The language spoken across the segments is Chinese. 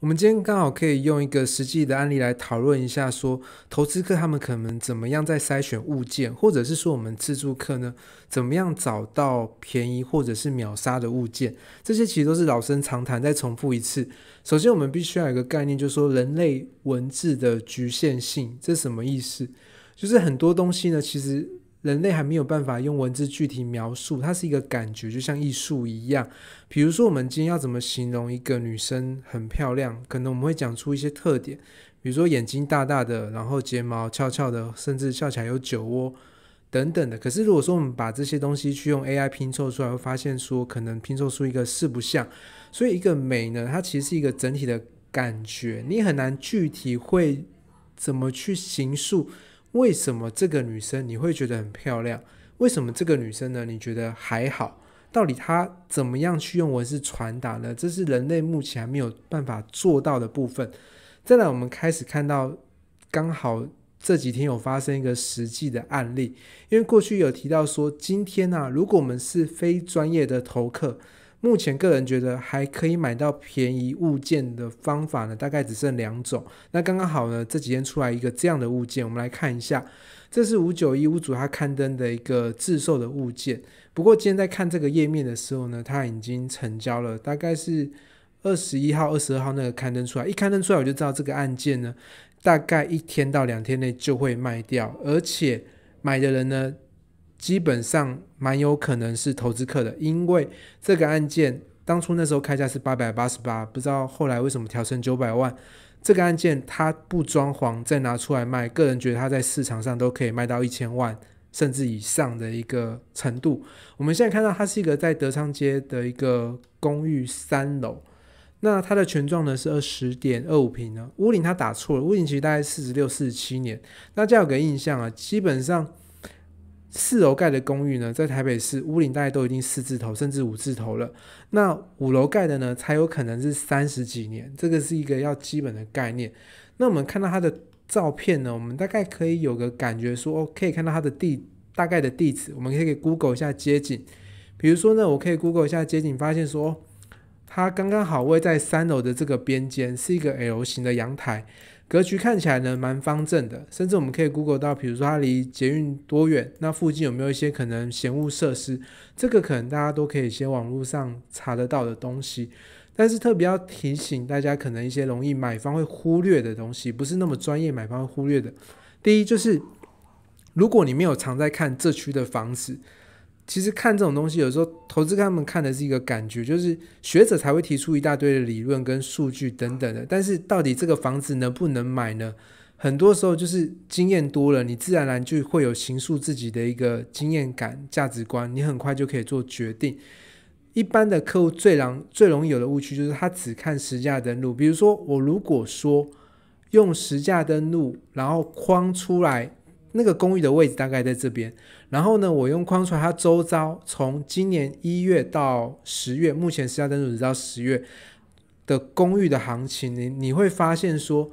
我们今天刚好可以用一个实际的案例来讨论一下，说投资客他们可能怎么样在筛选物件，或者是说我们自助客呢，怎么样找到便宜或者是秒杀的物件？这些其实都是老生常谈，再重复一次。首先，我们必须要有一个概念，就是说人类文字的局限性，这什么意思？就是很多东西呢，其实。人类还没有办法用文字具体描述，它是一个感觉，就像艺术一样。比如说，我们今天要怎么形容一个女生很漂亮？可能我们会讲出一些特点，比如说眼睛大大的，然后睫毛翘翘的，甚至笑起来有酒窝等等的。可是，如果说我们把这些东西去用 AI 拼凑出来，会发现说，可能拼凑出一个四不像。所以，一个美呢，它其实是一个整体的感觉，你很难具体会怎么去形塑。为什么这个女生你会觉得很漂亮？为什么这个女生呢？你觉得还好？到底她怎么样去用文字传达呢？这是人类目前还没有办法做到的部分。再来，我们开始看到，刚好这几天有发生一个实际的案例。因为过去有提到说，今天呢，如果我们是非专业的投客。目前个人觉得还可以买到便宜物件的方法呢，大概只剩两种。那刚刚好呢，这几天出来一个这样的物件，我们来看一下。这是五九一屋主他刊登的一个自售的物件。不过今天在看这个页面的时候呢，它已经成交了，大概是二十一号、二十二号那个刊登出来，一刊登出来我就知道这个案件呢，大概一天到两天内就会卖掉，而且买的人呢。基本上蛮有可能是投资客的，因为这个案件当初那时候开价是八百八十八，不知道后来为什么调成九百万。这个案件它不装潢再拿出来卖，个人觉得它在市场上都可以卖到一千万甚至以上的一个程度。我们现在看到它是一个在德昌街的一个公寓三楼，那它的全状呢是二十点二五平呢，屋顶它打错了，屋顶其实大概四十六四十七年。那这样有个印象啊，基本上。四楼盖的公寓呢，在台北市屋龄大概都已经四字头甚至五字头了。那五楼盖的呢，才有可能是三十几年。这个是一个要基本的概念。那我们看到它的照片呢，我们大概可以有个感觉，说哦，可以看到它的地大概的地址，我们可以 Google 一下街景。比如说呢，我可以 Google 一下街景，发现说它刚刚好位在三楼的这个边间，是一个 L 型的阳台。格局看起来呢蛮方正的，甚至我们可以 Google 到，比如说它离捷运多远，那附近有没有一些可能闲物设施，这个可能大家都可以先网络上查得到的东西。但是特别要提醒大家，可能一些容易买方会忽略的东西，不是那么专业买方会忽略的。第一就是，如果你没有常在看这区的房子。其实看这种东西，有时候投资他们看的是一个感觉，就是学者才会提出一大堆的理论跟数据等等的。但是到底这个房子能不能买呢？很多时候就是经验多了，你自然而然就会有形塑自己的一个经验感、价值观，你很快就可以做决定。一般的客户最难、最容易有的误区就是他只看实价登录。比如说，我如果说用实价登录，然后框出来。那个公寓的位置大概在这边，然后呢，我用框出来它周遭，从今年一月到十月，目前实价登录只到十月的公寓的行情，你你会发现说，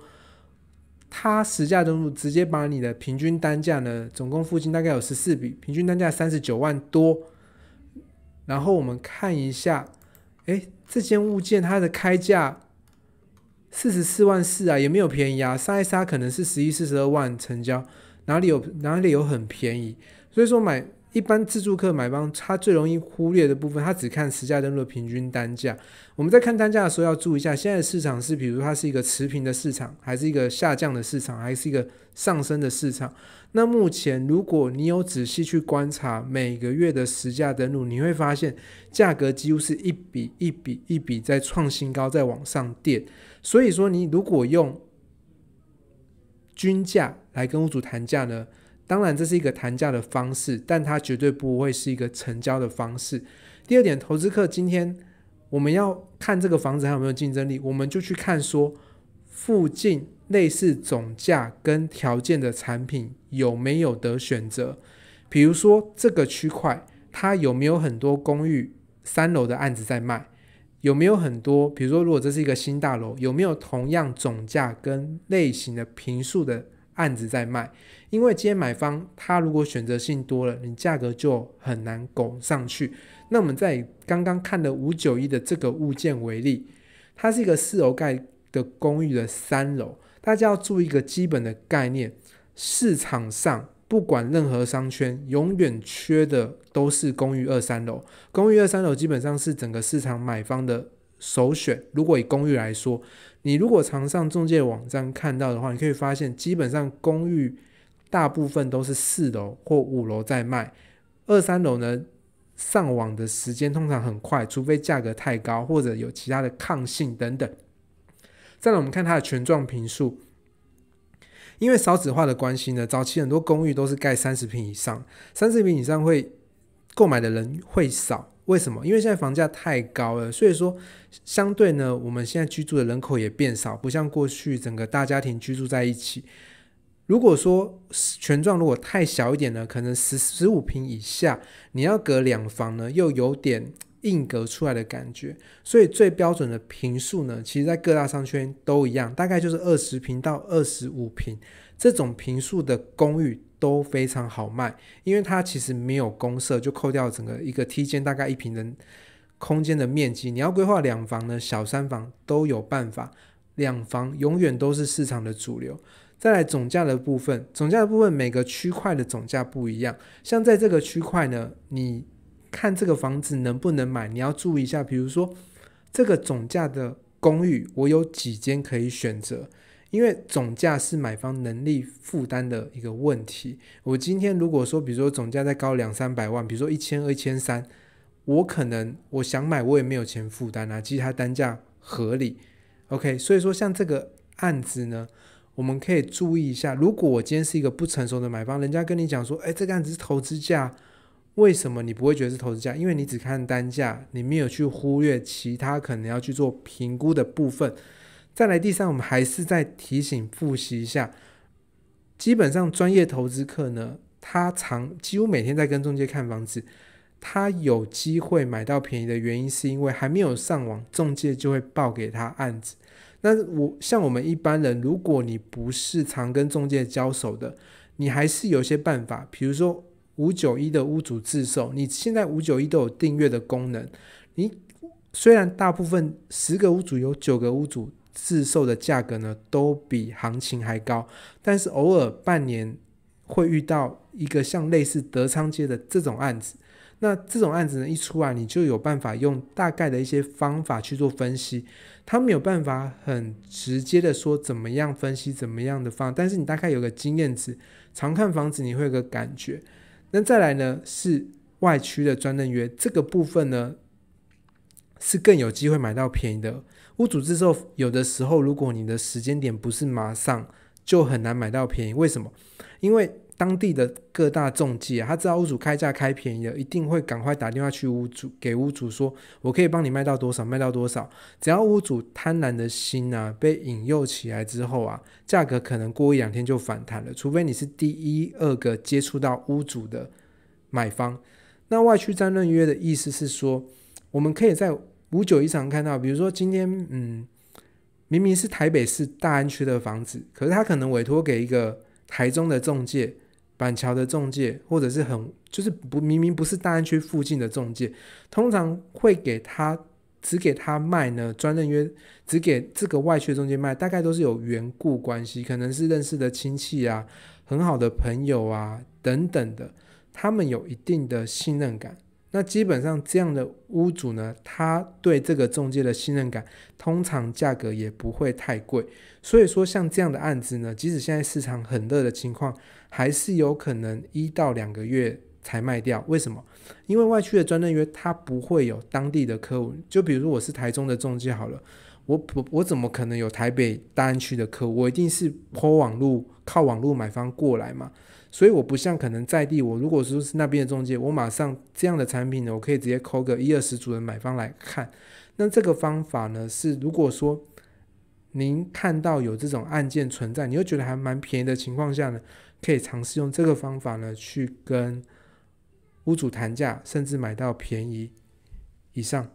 它实价登录直接把你的平均单价呢，总共附近大概有十四笔，平均单价三十九万多。然后我们看一下，哎，这件物件它的开价四十四万四啊，也没有便宜啊，杀一杀可能是十一四十二万成交。哪里有哪里有很便宜，所以说买一般自助客买方他最容易忽略的部分，他只看实价登录的平均单价。我们在看单价的时候要注意一下，现在市场是比如它是一个持平的市场，还是一个下降的市场，还是一个上升的市场？那目前如果你有仔细去观察每个月的实价登录，你会发现价格几乎是一笔一笔一笔在创新高，在往上垫。所以说你如果用均价。来跟屋主谈价呢？当然，这是一个谈价的方式，但它绝对不会是一个成交的方式。第二点，投资客今天我们要看这个房子还有没有竞争力，我们就去看说附近类似总价跟条件的产品有没有得选择。比如说这个区块，它有没有很多公寓三楼的案子在卖？有没有很多？比如说，如果这是一个新大楼，有没有同样总价跟类型的平数的？案子在卖，因为今天买方他如果选择性多了，你价格就很难拱上去。那我们再刚刚看的五九一的这个物件为例，它是一个四楼盖的公寓的三楼，大家要注意一个基本的概念：市场上不管任何商圈，永远缺的都是公寓二三楼。公寓二三楼基本上是整个市场买方的。首选，如果以公寓来说，你如果常上中介网站看到的话，你可以发现，基本上公寓大部分都是四楼或五楼在卖，二三楼呢上网的时间通常很快，除非价格太高或者有其他的抗性等等。再来，我们看它的权状平数，因为少子化的关系呢，早期很多公寓都是盖三十平以上，三十平以上会购买的人会少。为什么？因为现在房价太高了，所以说相对呢，我们现在居住的人口也变少，不像过去整个大家庭居住在一起。如果说权状如果太小一点呢，可能十十五平以下，你要隔两房呢，又有点硬隔出来的感觉。所以最标准的平数呢，其实在各大商圈都一样，大概就是二十平到二十五平。这种平数的公寓都非常好卖，因为它其实没有公设，就扣掉整个一个梯间大概一平的空间的面积。你要规划两房呢，小三房都有办法，两房永远都是市场的主流。再来总价的部分，总价的部分每个区块的总价不一样。像在这个区块呢，你看这个房子能不能买，你要注意一下。比如说这个总价的公寓，我有几间可以选择。因为总价是买方能力负担的一个问题。我今天如果说，比如说总价再高两三百万，比如说一千二、一千三，我可能我想买我也没有钱负担啊。其实它单价合理，OK。所以说像这个案子呢，我们可以注意一下。如果我今天是一个不成熟的买方，人家跟你讲说，哎，这个案子是投资价，为什么你不会觉得是投资价？因为你只看单价，你没有去忽略其他可能要去做评估的部分。再来第三，我们还是再提醒复习一下。基本上专业投资客呢，他常几乎每天在跟中介看房子，他有机会买到便宜的原因，是因为还没有上网，中介就会报给他案子。那我像我们一般人，如果你不是常跟中介交手的，你还是有些办法，比如说五九一的屋主自售，你现在五九一都有订阅的功能，你虽然大部分十个屋主有九个屋主。自售的价格呢，都比行情还高，但是偶尔半年会遇到一个像类似德昌街的这种案子，那这种案子呢一出来，你就有办法用大概的一些方法去做分析，他没有办法很直接的说怎么样分析怎么样的方，但是你大概有个经验值，常看房子你会有个感觉，那再来呢是外区的专任约这个部分呢，是更有机会买到便宜的。屋主这时候有的时候，如果你的时间点不是马上就很难买到便宜。为什么？因为当地的各大中介，他知道屋主开价开便宜了，一定会赶快打电话去屋主，给屋主说：“我可以帮你卖到多少，卖到多少。”只要屋主贪婪的心啊被引诱起来之后啊，价格可能过一两天就反弹了。除非你是第一、二个接触到屋主的买方，那外区占论约的意思是说，我们可以在。五九一常看到，比如说今天，嗯，明明是台北市大安区的房子，可是他可能委托给一个台中的中介、板桥的中介，或者是很就是不明明不是大安区附近的中介，通常会给他只给他卖呢，专任约只给这个外区中介卖，大概都是有缘故关系，可能是认识的亲戚啊、很好的朋友啊等等的，他们有一定的信任感。那基本上这样的屋主呢，他对这个中介的信任感，通常价格也不会太贵。所以说，像这样的案子呢，即使现在市场很热的情况，还是有可能一到两个月才卖掉。为什么？因为外区的专任约，他不会有当地的客户。就比如我是台中的中介好了，我我我怎么可能有台北大安区的客？户？我一定是靠网络，靠网络买方过来嘛。所以我不像可能在地，我如果说是那边的中介，我马上这样的产品呢，我可以直接扣个一二十组的买方来看。那这个方法呢，是如果说您看到有这种案件存在，你又觉得还蛮便宜的情况下呢，可以尝试用这个方法呢去跟屋主谈价，甚至买到便宜以上。